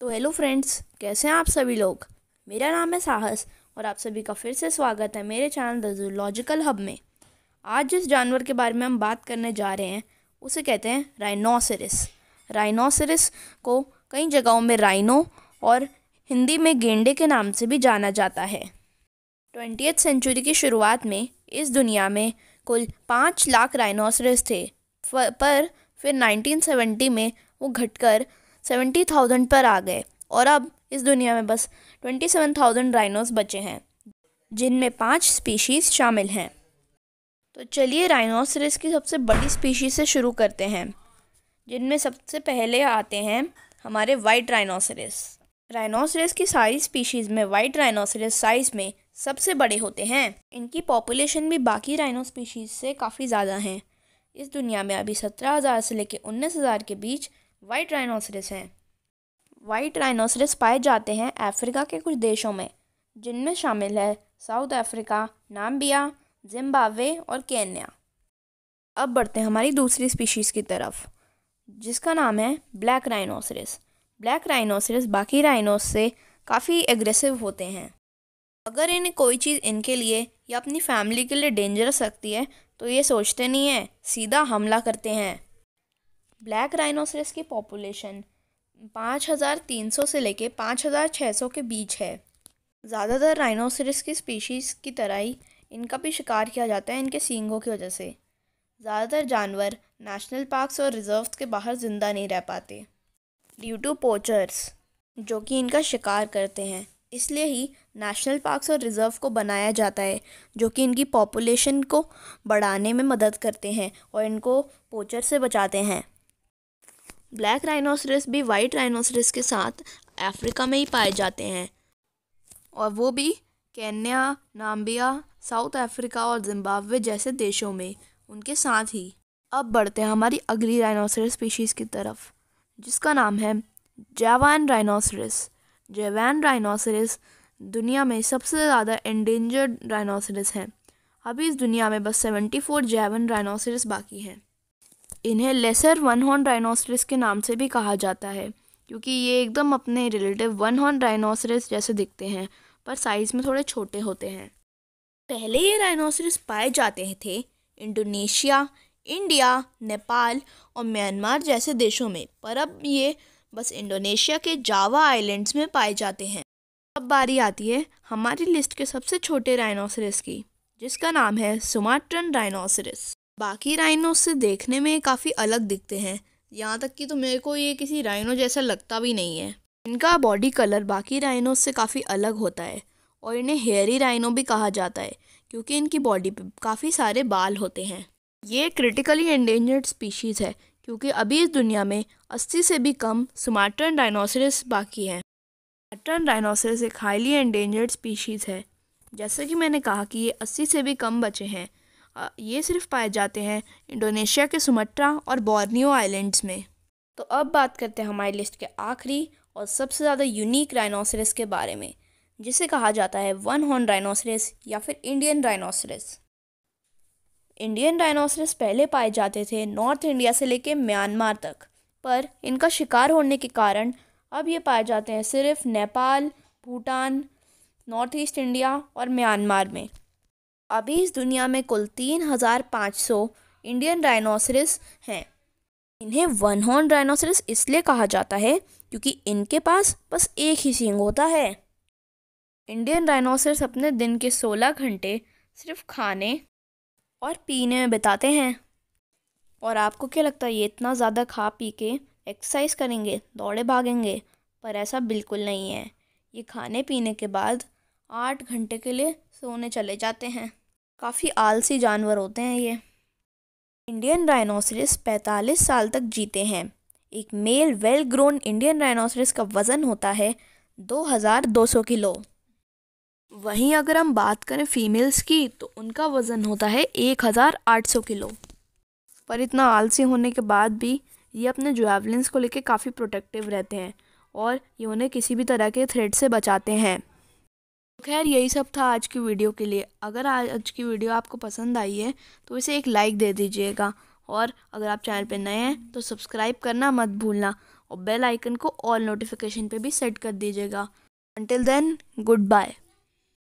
तो hello friends कैसे हैं आप सभी लोग मेरा नाम है साहस और आप सभी का फिर से स्वागत है मेरे चैनल द जूलॉजिकल हब में आज जिस जानवर के बारे में हम बात करने जा रहे हैं उसे कहते हैं राइनोसरिस राइनोसरिस को कई जगहों में राइनो और हिंदी में गेंडे के नाम से भी जाना जाता है ट्वेंटी सेंचुरी की शुरुआत में इस दुनिया में कुल पाँच लाख राइनोसरिस थे पर फिर 1970 में वो घटकर सेवेंटी थाउजेंड पर आ गए और अब इस दुनिया में बस ट्वेंटी सेवन थाउजेंड राइनोस बचे हैं जिनमें पाँच स्पीशीज़ शामिल हैं तो चलिए राइनोसरस की सबसे बड़ी स्पीशीज़ से शुरू करते हैं जिनमें सबसे पहले आते हैं हमारे वाइट राइनोसरस राइनोसरस की सारी स्पीशीज़ में वाइट राइनोसरस साइज़ में सबसे बड़े होते हैं इनकी पॉपुलेशन भी बाकी राइनो स्पीशीज़ से काफ़ी ज़्यादा हैं इस दुनिया में अभी सत्रह हज़ार से लेकर उन्नीस हज़ार के बीच वाइट राइनोसरस हैं वाइट राइनोसरस पाए जाते हैं अफ्रीका के कुछ देशों में जिनमें शामिल है साउथ अफ्रीका नाम्बिया जिम्बावे और केन्या अब बढ़ते हैं हमारी दूसरी स्पीशीज़ की तरफ जिसका नाम है ब्लैक राइनोसरस ब्लैक राइनोसरस बाकी राइनोस से काफ़ी एग्रेसिव होते हैं अगर इन्हें कोई चीज़ इनके लिए या अपनी फैमिली के लिए डेंजरस लगती है तो ये सोचते नहीं हैं सीधा हमला करते हैं ब्लैक राइनोसरस की पॉपुलेशन पाँच हज़ार तीन सौ से लेके पाँच हज़ार छः सौ के बीच है ज़्यादातर राइनोसरस की स्पीशीज़ की तरह ही इनका भी शिकार किया जाता है इनके सींगों की वजह से ज़्यादातर जानवर नेशनल पार्क्स और रिजर्व के बाहर ज़िंदा नहीं रह पाते ड्यू टू पोचर्स जो कि इनका शिकार करते हैं इसलिए ही नेशनल पार्क्स और रिजर्व को बनाया जाता है जो कि इनकी पॉपुलेशन को बढ़ाने में मदद करते हैं और इनको पोचर से बचाते हैं ब्लैक राइनोसरस भी वाइट राइनोसरस के साथ अफ्रीका में ही पाए जाते हैं और वो भी केन्या नाम्बिया साउथ अफ्रीका और जिम्बाब्वे जैसे देशों में उनके साथ ही अब बढ़ते हैं हमारी अगली राइनोसरस स्पीशीज़ की तरफ जिसका नाम है जैवान राइनोसरस जैवान राइनोसरस दुनिया में सबसे ज़्यादा एंडेंजर्ड राइनोसरस हैं अभी इस दुनिया में बस सेवेंटी फोर जैवन राइनोसरस बाकी हैं इन्हें लेसर वन हॉर्न डाइनोसरस के नाम से भी कहा जाता है क्योंकि ये एकदम अपने रिलेटिव वन हॉर्न डाइनोसरस जैसे दिखते हैं पर साइज़ में थोड़े छोटे होते हैं पहले ये डाइनोसरस पाए जाते थे इंडोनेशिया इंडिया नेपाल और म्यांमार जैसे देशों में पर अब ये बस इंडोनेशिया के जावा आइलैंड्स में पाए जाते हैं अब बारी आती है हमारी लिस्ट के सबसे छोटे डाइनोसरस की जिसका नाम है सुमाट्रन डाइनोसरस बाकी राइनो से देखने में काफ़ी अलग दिखते हैं यहाँ तक कि तो मेरे को ये किसी राइनो जैसा लगता भी नहीं है इनका बॉडी कलर बाकी राइनो से काफ़ी अलग होता है और इन्हें हेयरी राइनो भी कहा जाता है क्योंकि इनकी बॉडी पे काफ़ी सारे बाल होते हैं ये क्रिटिकली एंडेंजर्ड स्पीशीज़ है क्योंकि अभी इस दुनिया में 80 से भी कम स्मार्टन डाइनोसरस बाकी हैं स्मार्टन डाइनोसरस एक हाईली एंडेंजर्ड स्पीशीज़ है जैसे कि मैंने कहा कि ये अस्सी से भी कम बचे हैं ये सिर्फ पाए जाते हैं इंडोनेशिया के सुमट्रा और बॉर्नियो आइलैंड्स में तो अब बात करते हैं हमारी लिस्ट के आखिरी और सबसे ज़्यादा यूनिक राइनोसरस के बारे में जिसे कहा जाता है वन हॉर्न राइनोसरस या फिर इंडियन राइनोसरस इंडियन राइनोसरस पहले पाए जाते थे नॉर्थ इंडिया से लेकर म्यांमार तक पर इनका शिकार होने के कारण अब ये पाए जाते हैं सिर्फ Nepal Bhutan north east India और म्यांमार में अभी इस दुनिया में कुल तीन हज़ार पाँच सौ इंडियन राइनोसरस हैं इन्हें वन हॉर्न राइनोसरस इसलिए कहा जाता है क्योंकि इनके पास बस एक ही सींग होता है इंडियन राइनोसरस अपने दिन के सोलह घंटे सिर्फ खाने और पीने में बिताते हैं और आपको क्या लगता है ये इतना ज़्यादा खा पी के एक्सरसाइज करेंगे दौड़े भागेंगे पर ऐसा बिल्कुल नहीं है ये खाने पीने के बाद आठ घंटे के लिए सोने चले जाते हैं काफ़ी आलसी जानवर होते हैं ये इंडियन राइनोसरस 45 साल तक जीते हैं एक male well grown Indian rhinoceros का वज़न होता है 2200 किलो वहीं अगर हम बात करें फीमेल्स की तो उनका वज़न होता है 1800 किलो पर इतना आलसी होने के बाद भी ये अपने जोवलिन्स को लेके काफ़ी प्रोटेक्टिव रहते हैं और ये उन्हें किसी भी तरह के थ्रेड से बचाते हैं खैर यही सब था आज की वीडियो के लिए अगर आज की वीडियो आपको पसंद आई है तो इसे एक लाइक दे दीजिएगा और अगर आप चैनल पर नए हैं तो सब्सक्राइब करना मत भूलना और बेल आइकन को ऑल नोटिफिकेशन पे भी सेट कर दीजिएगा अंटिल देन गुड बाय